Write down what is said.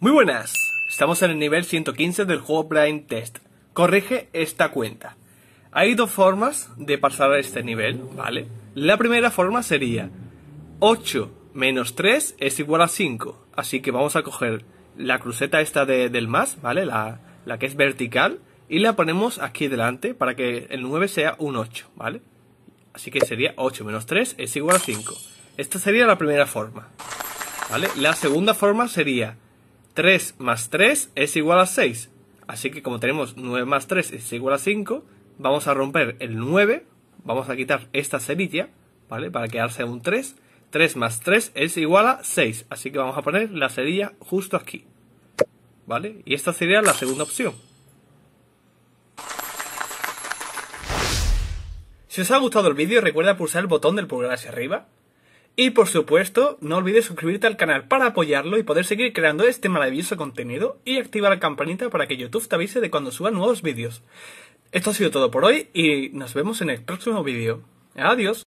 Muy buenas, estamos en el nivel 115 del juego Prime Test. Corrige esta cuenta. Hay dos formas de pasar a este nivel, ¿vale? La primera forma sería 8 menos 3 es igual a 5. Así que vamos a coger la cruceta esta de, del más, ¿vale? La, la que es vertical y la ponemos aquí delante para que el 9 sea un 8, ¿vale? Así que sería 8 menos 3 es igual a 5. Esta sería la primera forma, ¿vale? La segunda forma sería 3 más 3 es igual a 6. Así que como tenemos 9 más 3 es igual a 5, vamos a romper el 9, vamos a quitar esta cerilla, ¿vale? Para quedarse un 3. 3 más 3 es igual a 6. Así que vamos a poner la cerilla justo aquí. ¿Vale? Y esta sería la segunda opción. Si os ha gustado el vídeo, recuerda pulsar el botón del pulgar hacia arriba y por supuesto, no olvides suscribirte al canal para apoyarlo y poder seguir creando este maravilloso contenido y activar la campanita para que YouTube te avise de cuando suba nuevos vídeos. Esto ha sido todo por hoy y nos vemos en el próximo vídeo. Adiós.